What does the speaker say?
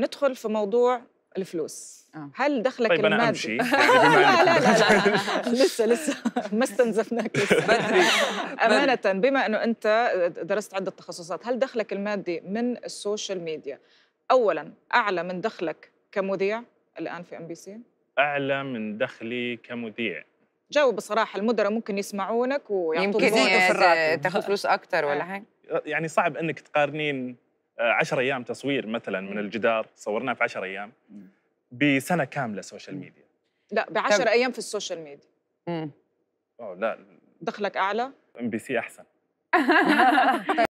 ندخل في موضوع الفلوس آه. هل دخلك طيب المادي؟ أنا أمشي يعني لا, لا, لا, لا لسه لسه ما استنزفناك لسه بدري أمانة بما أنه أنت درست عدة تخصصات هل دخلك المادي من السوشيال ميديا أولا أعلى من دخلك كمذيع الآن في أم بي سي؟ أعلى من دخلي كمذيع جاوب بصراحة المدراء ممكن يسمعونك ويعطوك يمكن تاخذ فلوس أكثر ولا حاجة؟ يعني صعب أنك تقارنين آه، عشر ايام تصوير مثلا من الجدار صورناه في عشر ايام بسنه كامله سوشيال ميديا لا ب ايام في السوشيال ميديا امم لا دخلك اعلى ام بي سي احسن